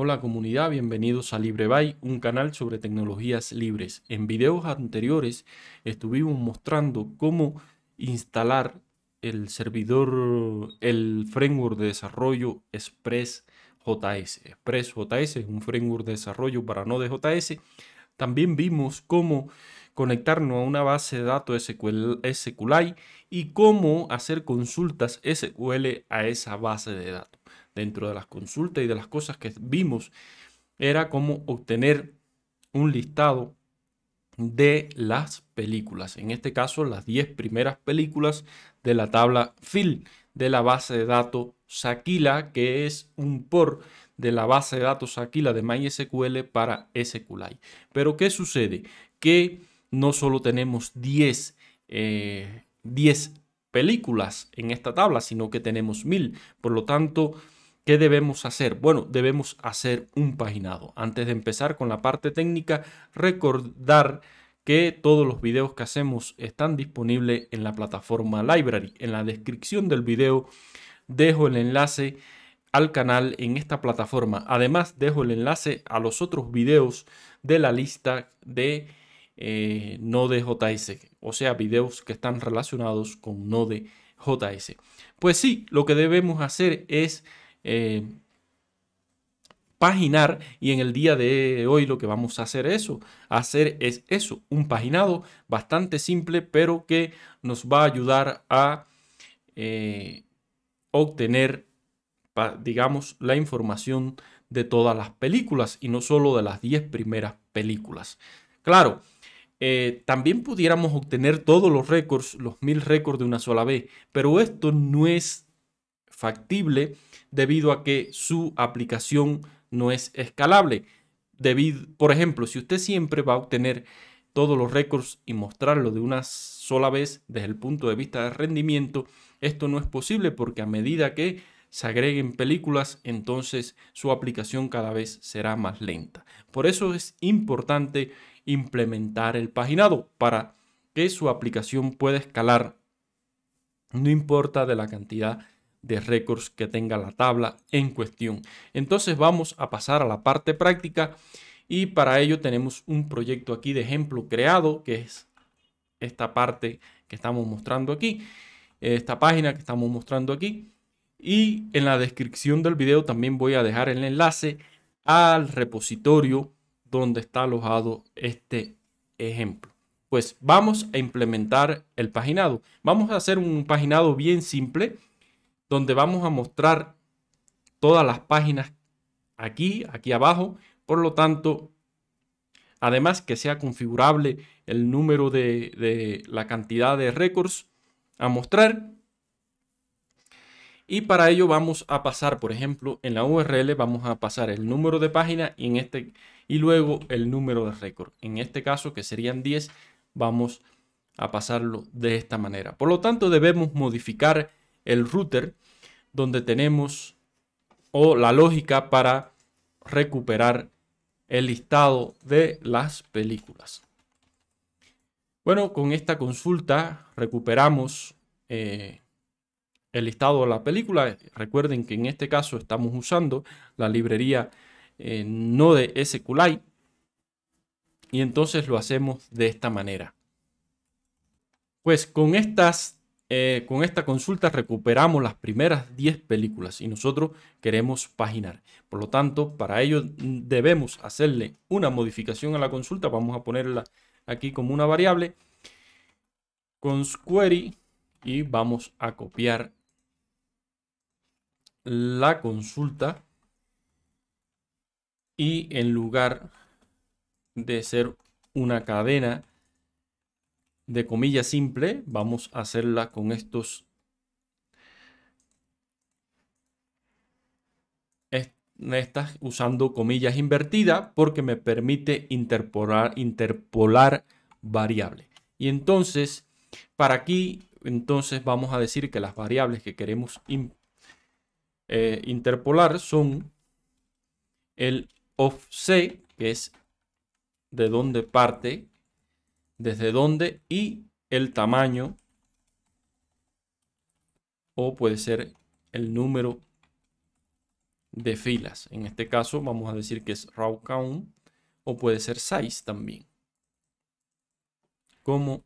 Hola comunidad, bienvenidos a LibreBay, un canal sobre tecnologías libres. En videos anteriores estuvimos mostrando cómo instalar el servidor, el framework de desarrollo ExpressJS. ExpressJS es un framework de desarrollo para JS. También vimos cómo conectarnos a una base de datos SQL, SQLite y cómo hacer consultas SQL a esa base de datos dentro de las consultas y de las cosas que vimos, era cómo obtener un listado de las películas, en este caso las 10 primeras películas de la tabla FIL de la base de datos Sakila, que es un por de la base de datos Sakila de MySQL para SQLite. Pero ¿qué sucede? Que no solo tenemos 10, 10 eh, películas en esta tabla, sino que tenemos 1000. Por lo tanto, ¿Qué debemos hacer? Bueno, debemos hacer un paginado. Antes de empezar con la parte técnica, recordar que todos los videos que hacemos están disponibles en la plataforma Library. En la descripción del video dejo el enlace al canal en esta plataforma. Además, dejo el enlace a los otros videos de la lista de eh, o sea, videos que están relacionados con Node.js. Pues sí, lo que debemos hacer es eh, paginar y en el día de hoy lo que vamos a hacer eso, hacer es eso, un paginado bastante simple pero que nos va a ayudar a eh, obtener digamos la información de todas las películas y no solo de las 10 primeras películas. Claro, eh, también pudiéramos obtener todos los récords, los mil récords de una sola vez, pero esto no es factible debido a que su aplicación no es escalable. Debido, por ejemplo, si usted siempre va a obtener todos los récords y mostrarlo de una sola vez desde el punto de vista de rendimiento, esto no es posible porque a medida que se agreguen películas, entonces su aplicación cada vez será más lenta. Por eso es importante implementar el paginado para que su aplicación pueda escalar, no importa de la cantidad de récords que tenga la tabla en cuestión. Entonces vamos a pasar a la parte práctica y para ello tenemos un proyecto aquí de ejemplo creado que es esta parte que estamos mostrando aquí, esta página que estamos mostrando aquí y en la descripción del video también voy a dejar el enlace al repositorio donde está alojado este ejemplo. Pues vamos a implementar el paginado. Vamos a hacer un paginado bien simple donde vamos a mostrar todas las páginas aquí, aquí abajo. Por lo tanto, además que sea configurable el número de, la cantidad de récords a mostrar. Y para ello vamos a pasar, por ejemplo, en la URL vamos a pasar el número de página y, en este, y luego el número de récord. En este caso, que serían 10, vamos a pasarlo de esta manera. Por lo tanto, debemos modificar el router donde tenemos o la lógica para recuperar el listado de las películas. Bueno, con esta consulta recuperamos eh, el listado de la película. Recuerden que en este caso estamos usando la librería no eh, Node SQLite y entonces lo hacemos de esta manera. Pues con estas eh, con esta consulta recuperamos las primeras 10 películas y nosotros queremos paginar. Por lo tanto, para ello debemos hacerle una modificación a la consulta. Vamos a ponerla aquí como una variable con query y vamos a copiar la consulta y en lugar de ser una cadena de comillas simple. Vamos a hacerla con estos estas usando comillas invertidas porque me permite interpolar, interpolar variable. Y entonces, para aquí, entonces vamos a decir que las variables que queremos eh, interpolar son el offset que es de donde parte desde dónde y el tamaño o puede ser el número de filas. En este caso vamos a decir que es row count o puede ser size también. Como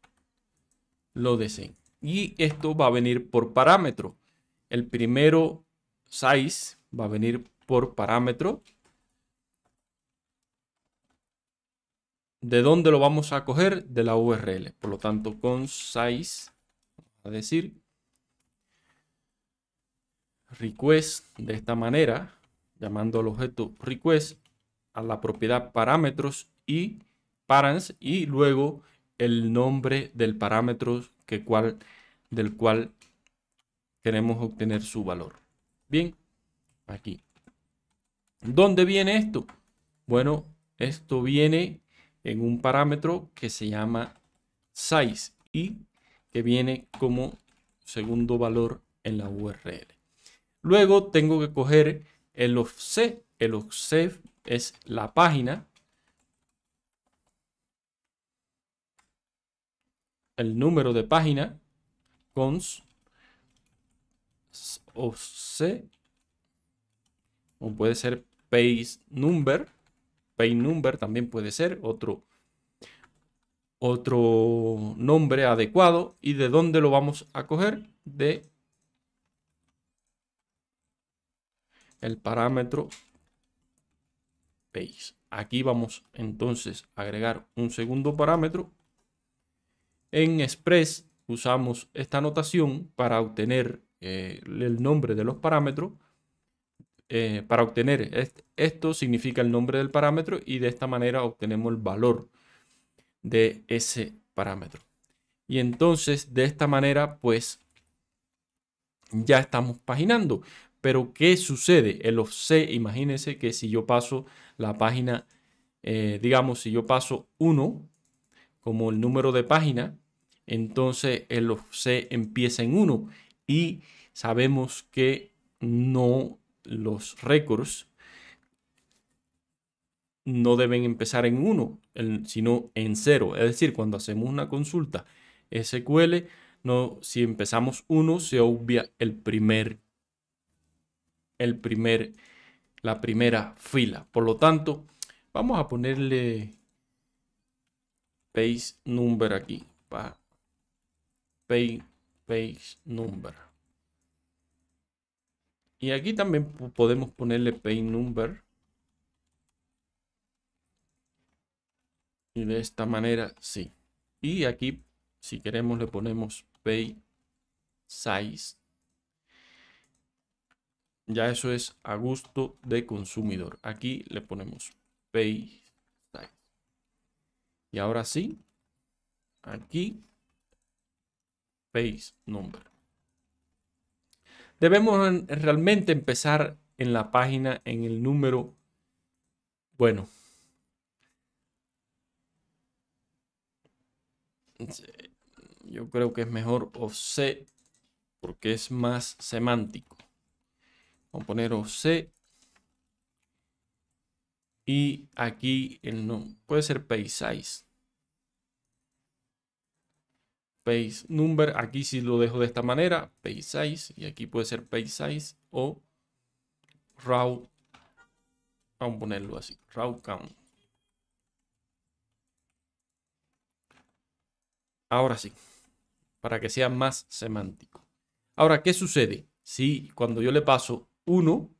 lo deseen. Y esto va a venir por parámetro. El primero size va a venir por parámetro ¿De dónde lo vamos a coger? De la URL. Por lo tanto, con size, a decir, request de esta manera, llamando al objeto request, a la propiedad parámetros y params, y luego el nombre del parámetro que cual, del cual queremos obtener su valor. Bien, aquí. ¿Dónde viene esto? Bueno, esto viene en un parámetro que se llama size y que viene como segundo valor en la URL. Luego tengo que coger el offset. El offset es la página. El número de página. Cons. Offset. O puede ser page number. Pay number también puede ser otro, otro nombre adecuado. ¿Y de dónde lo vamos a coger? De el parámetro page. Aquí vamos entonces a agregar un segundo parámetro. En Express usamos esta notación para obtener eh, el nombre de los parámetros eh, para obtener esto significa el nombre del parámetro y de esta manera obtenemos el valor de ese parámetro. Y entonces de esta manera pues ya estamos paginando. Pero ¿qué sucede? El offset, imagínense que si yo paso la página, eh, digamos, si yo paso 1 como el número de página, entonces el offset empieza en 1 y sabemos que no los récords no deben empezar en 1, sino en 0. Es decir, cuando hacemos una consulta SQL, no, si empezamos 1, se obvia el primer, el primer, la primera fila. Por lo tanto, vamos a ponerle page number aquí. Page, page number. Y aquí también podemos ponerle pay number. Y de esta manera, sí. Y aquí, si queremos, le ponemos pay size. Ya eso es a gusto de consumidor. Aquí le ponemos pay size. Y ahora sí, aquí, pay number. Debemos realmente empezar en la página, en el número, bueno. Yo creo que es mejor OC porque es más semántico. Vamos a poner OC. Y aquí el nombre. Puede ser Paysize page number, aquí si lo dejo de esta manera, page size, y aquí puede ser page size o raw, vamos a ponerlo así, raw count. Ahora sí, para que sea más semántico. Ahora, ¿qué sucede? Si cuando yo le paso 1,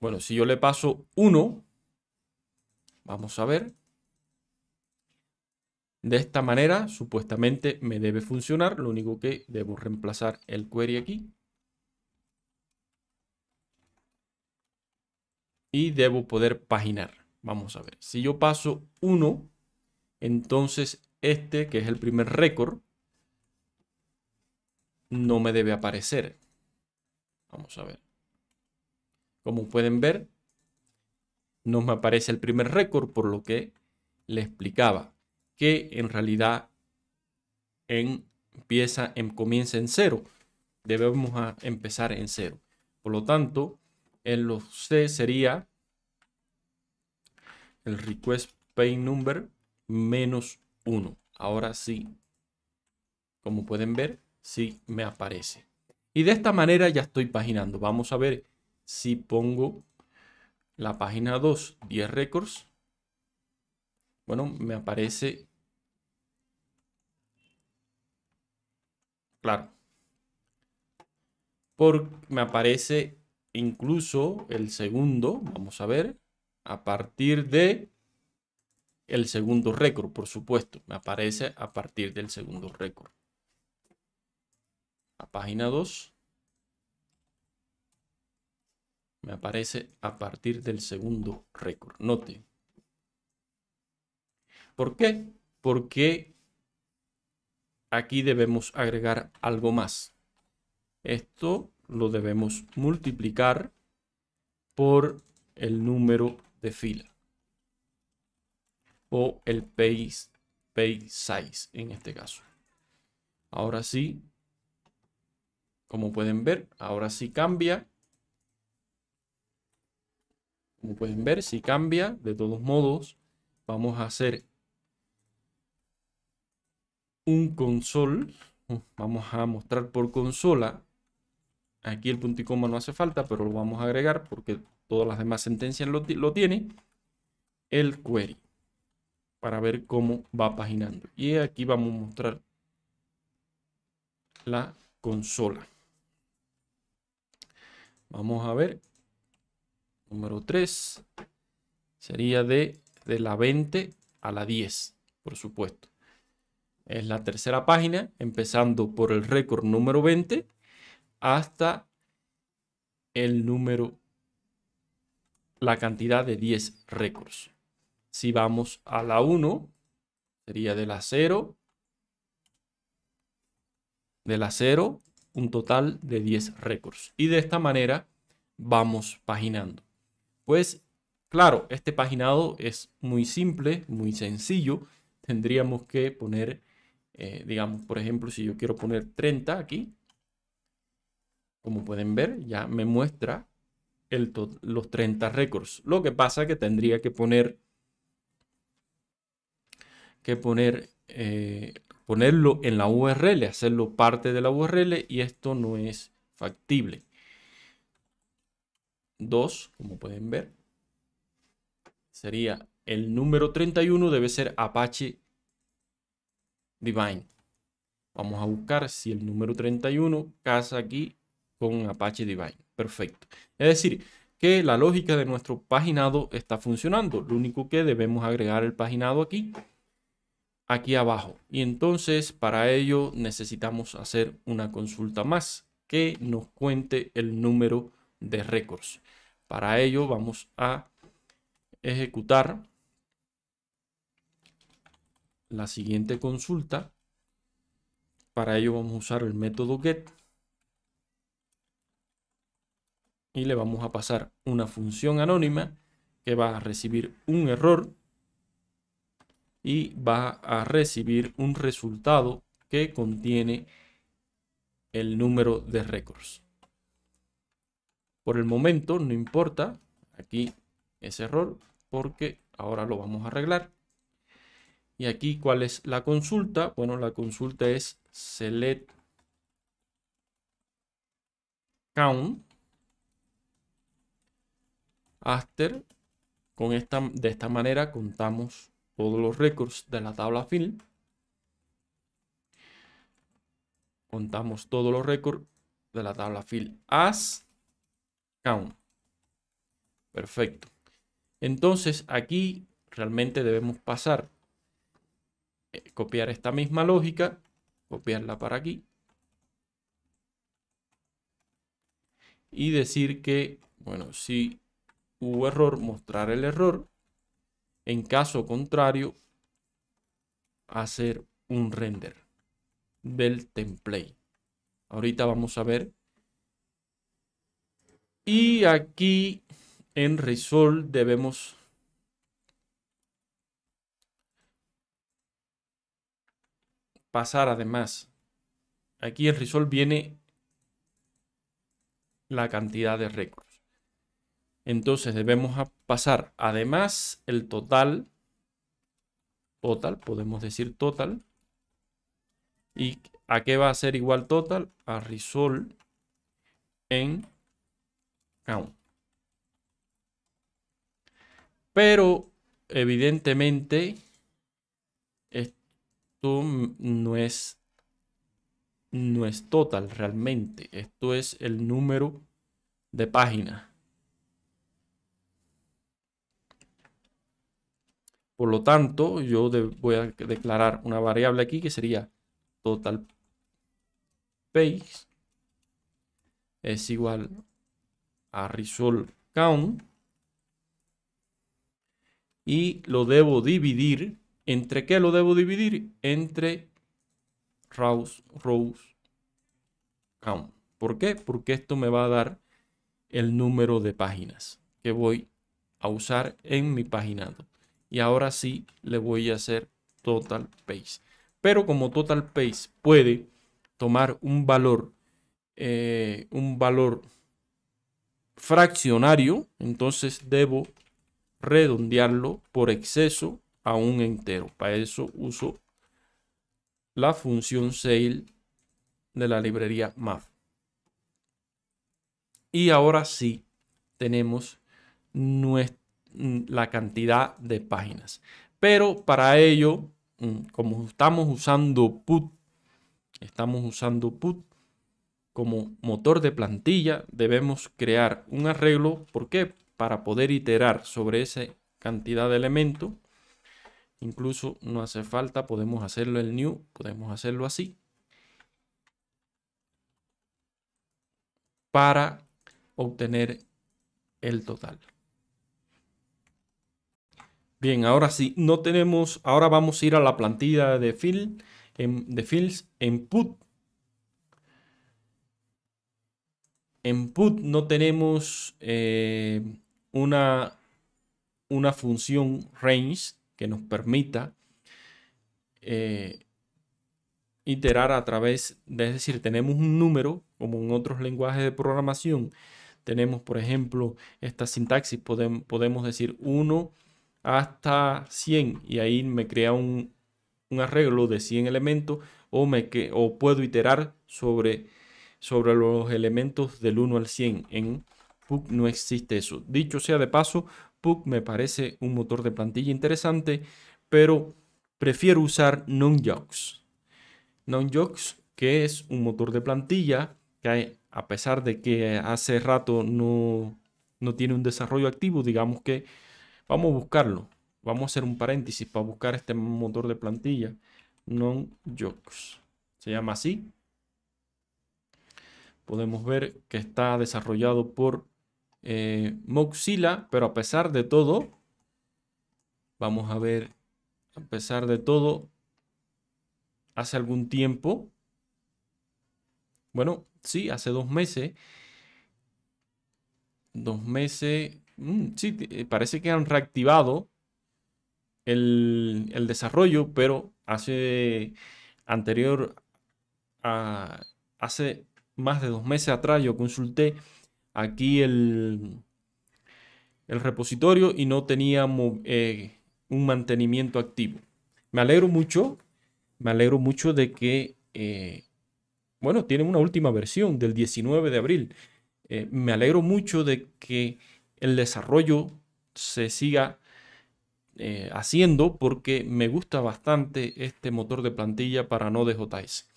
bueno, si yo le paso 1, vamos a ver, de esta manera, supuestamente me debe funcionar, lo único que debo reemplazar el query aquí. Y debo poder paginar. Vamos a ver, si yo paso 1, entonces este, que es el primer récord, no me debe aparecer. Vamos a ver. Como pueden ver, no me aparece el primer récord, por lo que le explicaba que en realidad empieza, en, em, comienza en cero. Debemos a empezar en cero. Por lo tanto, en los C sería el request pay number menos 1. Ahora sí, como pueden ver, sí me aparece. Y de esta manera ya estoy paginando. Vamos a ver si pongo la página 2, 10 records. Bueno, me aparece Claro. Por, me aparece incluso el segundo, vamos a ver, a partir de el segundo récord, por supuesto. Me aparece a partir del segundo récord. A página 2. Me aparece a partir del segundo récord. Note. ¿Por qué? Porque aquí debemos agregar algo más. Esto lo debemos multiplicar por el número de fila o el page, size en este caso. Ahora sí, como pueden ver, ahora sí cambia. Como pueden ver, si sí cambia, de todos modos, vamos a hacer un console. Uh, vamos a mostrar por consola. Aquí el punto y coma no hace falta, pero lo vamos a agregar porque todas las demás sentencias lo, lo tiene. El query para ver cómo va paginando. Y aquí vamos a mostrar la consola. Vamos a ver. Número 3 sería de, de la 20 a la 10, por supuesto. Es la tercera página, empezando por el récord número 20 hasta el número, la cantidad de 10 récords. Si vamos a la 1, sería de la 0, de la 0, un total de 10 récords. Y de esta manera vamos paginando. Pues claro, este paginado es muy simple, muy sencillo. Tendríamos que poner eh, digamos, por ejemplo, si yo quiero poner 30 aquí, como pueden ver, ya me muestra el los 30 récords. Lo que pasa es que tendría que poner que poner eh, ponerlo en la URL, hacerlo parte de la URL y esto no es factible. 2, como pueden ver, sería el número 31 debe ser Apache Divine. Vamos a buscar si el número 31 casa aquí con Apache Divine. Perfecto. Es decir, que la lógica de nuestro paginado está funcionando. Lo único que debemos agregar el paginado aquí, aquí abajo. Y entonces para ello necesitamos hacer una consulta más que nos cuente el número de récords. Para ello vamos a ejecutar la siguiente consulta. Para ello vamos a usar el método get y le vamos a pasar una función anónima que va a recibir un error y va a recibir un resultado que contiene el número de récords. Por el momento no importa aquí ese error porque ahora lo vamos a arreglar. Y aquí, ¿cuál es la consulta? Bueno, la consulta es select count after. Con esta, de esta manera contamos todos los records de la tabla fill. Contamos todos los récords de la tabla fill as count. Perfecto. Entonces aquí realmente debemos pasar copiar esta misma lógica, copiarla para aquí. Y decir que, bueno, si hubo error, mostrar el error. En caso contrario, hacer un render del template. Ahorita vamos a ver. Y aquí en Resolve debemos pasar además. Aquí el Resolve viene la cantidad de récords. Entonces debemos pasar además el total, total, podemos decir total. ¿Y a qué va a ser igual total? A Resolve en count. Pero evidentemente esto no es, no es total realmente. Esto es el número de páginas. Por lo tanto, yo voy a declarar una variable aquí que sería total page es igual a result count y lo debo dividir ¿Entre qué lo debo dividir? Entre rows, rows count. ¿Por qué? Porque esto me va a dar el número de páginas que voy a usar en mi paginado. Y ahora sí le voy a hacer total page. Pero como total page puede tomar un valor, eh, un valor fraccionario, entonces debo redondearlo por exceso a un entero. Para eso uso la función sale de la librería math Y ahora sí tenemos mm, la cantidad de páginas. Pero para ello, mm, como estamos usando put, estamos usando put como motor de plantilla, debemos crear un arreglo. porque Para poder iterar sobre esa cantidad de elementos Incluso no hace falta, podemos hacerlo el new, podemos hacerlo así. Para obtener el total. Bien, ahora sí, no tenemos, ahora vamos a ir a la plantilla de fill, em, en, de fields, input. En put no tenemos eh, una, una función range que nos permita eh, iterar a través es decir, tenemos un número, como en otros lenguajes de programación, tenemos, por ejemplo, esta sintaxis, podemos, decir 1 hasta 100 y ahí me crea un, arreglo de 100 elementos o, me o puedo iterar sobre, sobre los elementos del 1 al 100. En PUC no existe eso. Dicho sea de paso, me parece un motor de plantilla interesante, pero prefiero usar non-yokes non jokes que es un motor de plantilla que a pesar de que hace rato no, tiene un desarrollo activo, digamos que vamos a buscarlo. Vamos a hacer un paréntesis para buscar este motor de plantilla. jokes Se llama así. Podemos ver que está desarrollado por eh, Moxila, pero a pesar de todo, vamos a ver, a pesar de todo, hace algún tiempo, bueno, sí, hace dos meses, dos meses, mm, sí, eh, parece que han reactivado el, el desarrollo, pero hace anterior a, hace más de dos meses atrás yo consulté aquí el, repositorio y no teníamos eh, un mantenimiento activo. Me alegro mucho, me alegro mucho de que, eh, bueno, tienen una última versión del 19 de abril. Eh, me alegro mucho de que el desarrollo se siga haciendo porque me gusta bastante este motor de plantilla para Node.js.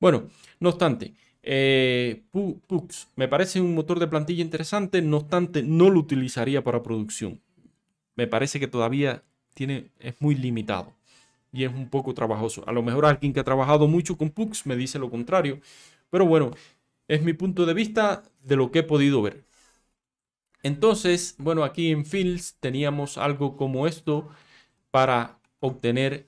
Bueno, no obstante, eh, Pux, me parece un motor de plantilla interesante, no obstante, no lo utilizaría para producción. Me parece que todavía tiene, es muy limitado y es un poco trabajoso. A lo mejor alguien que ha trabajado mucho con Pux me dice lo contrario, pero bueno, es mi punto de vista de lo que he podido ver. Entonces, bueno, aquí en Fields teníamos algo como esto para obtener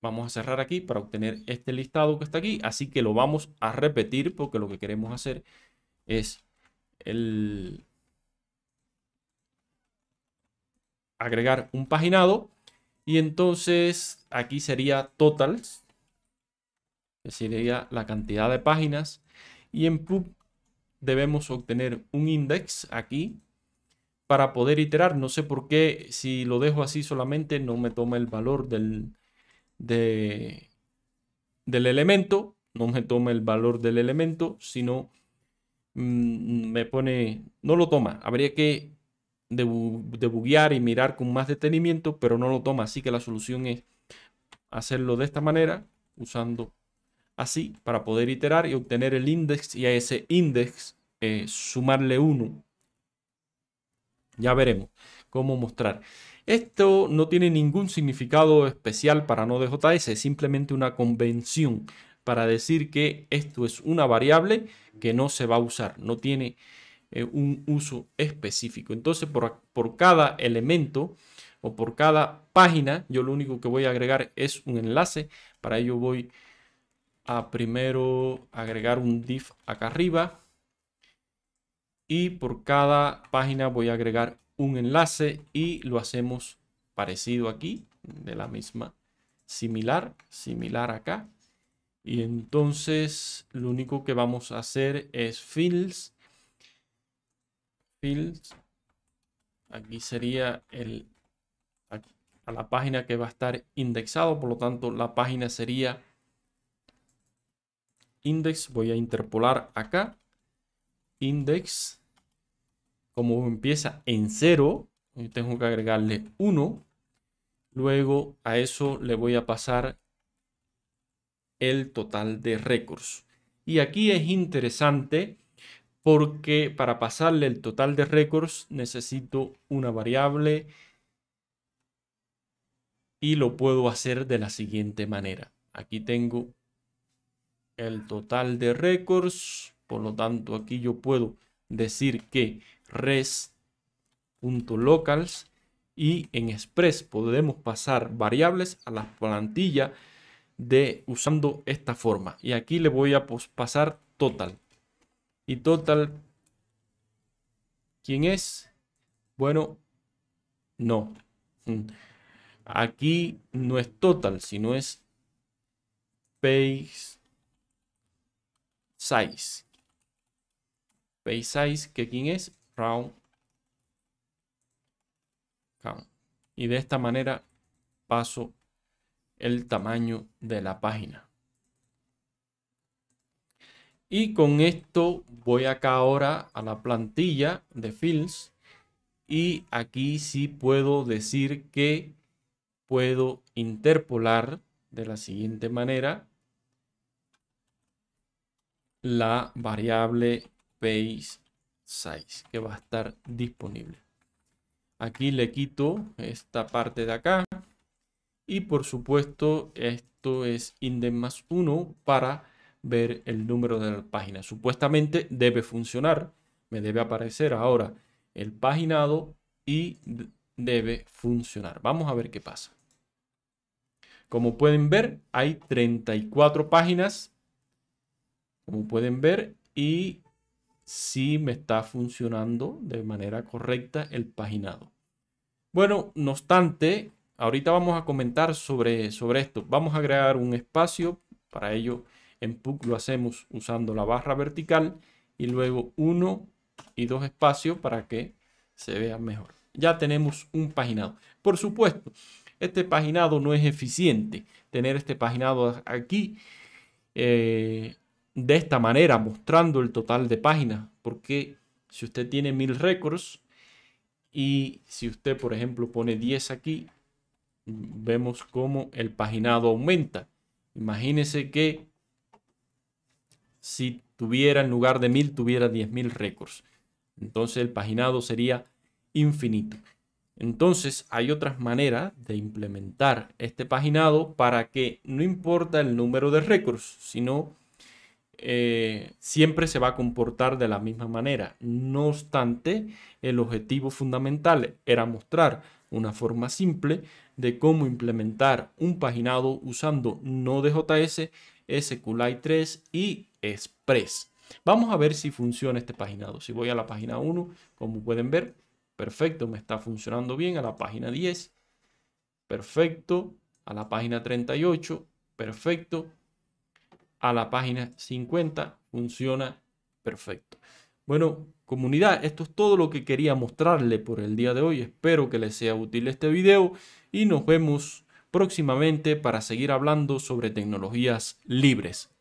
Vamos a cerrar aquí para obtener este listado que está aquí. Así que lo vamos a repetir porque lo que queremos hacer es el agregar un paginado. Y entonces aquí sería totals, que sería la cantidad de páginas. Y en pub debemos obtener un index aquí para poder iterar. No sé por qué si lo dejo así solamente no me toma el valor del del elemento, no me toma el valor del elemento, sino mm, me pone, no lo toma, habría que debuguear y mirar con más detenimiento, pero no lo toma, así que la solución es hacerlo de esta manera, usando así para poder iterar y obtener el índice y a ese index eh, sumarle 1. Ya veremos cómo mostrar. Esto no tiene ningún significado especial para no es simplemente una convención para decir que esto es una variable que no se va a usar, no tiene eh, un uso específico. Entonces, por, por cada elemento o por cada página, yo lo único que voy a agregar es un enlace. Para ello voy a primero agregar un div acá arriba y por cada página voy a agregar un enlace y lo hacemos parecido aquí, de la misma, similar, similar acá. Y entonces lo único que vamos a hacer es fields, fields, aquí sería el, a la página que va a estar indexado, por lo tanto la página sería index, voy a interpolar acá, index, como empieza en 0, tengo que agregarle 1. Luego a eso le voy a pasar el total de récords. Y aquí es interesante porque para pasarle el total de récords necesito una variable y lo puedo hacer de la siguiente manera. Aquí tengo el total de récords, por lo tanto aquí yo puedo decir que res.locals y en Express podemos pasar variables a la plantilla de usando esta forma. Y aquí le voy a pasar total. Y total, ¿quién es? Bueno, no. Aquí no es total, sino es page size. Page size, que quién es? Y de esta manera paso el tamaño de la página. Y con esto voy acá ahora a la plantilla de fields y aquí sí puedo decir que puedo interpolar de la siguiente manera la variable page que va a estar disponible. Aquí le quito esta parte de acá. Y por supuesto, esto es index más 1 para ver el número de la página. Supuestamente debe funcionar. Me debe aparecer ahora el paginado y debe funcionar. Vamos a ver qué pasa. Como pueden ver, hay 34 páginas. Como pueden ver, y si me está funcionando de manera correcta el paginado. Bueno, no obstante, ahorita vamos a comentar sobre, sobre esto. Vamos a crear un espacio, para ello en PUC lo hacemos usando la barra vertical y luego uno y dos espacios para que se vea mejor. Ya tenemos un paginado. Por supuesto, este paginado no es eficiente. Tener este paginado aquí eh, de esta manera, mostrando el total de páginas, porque si usted tiene mil récords y si usted, por ejemplo, pone 10 aquí, vemos cómo el paginado aumenta. Imagínese que si tuviera en lugar de mil, tuviera 10.000 récords. Entonces el paginado sería infinito. Entonces hay otras maneras de implementar este paginado para que no importa el número de récords, sino eh, siempre se va a comportar de la misma manera. No obstante, el objetivo fundamental era mostrar una forma simple de cómo implementar un paginado usando Node.js, SQLite 3 y Express. Vamos a ver si funciona este paginado. Si voy a la página 1, como pueden ver, perfecto, me está funcionando bien. A la página 10, perfecto. A la página 38, perfecto a la página 50. Funciona perfecto. Bueno, comunidad, esto es todo lo que quería mostrarle por el día de hoy. Espero que les sea útil este video y nos vemos próximamente para seguir hablando sobre tecnologías libres.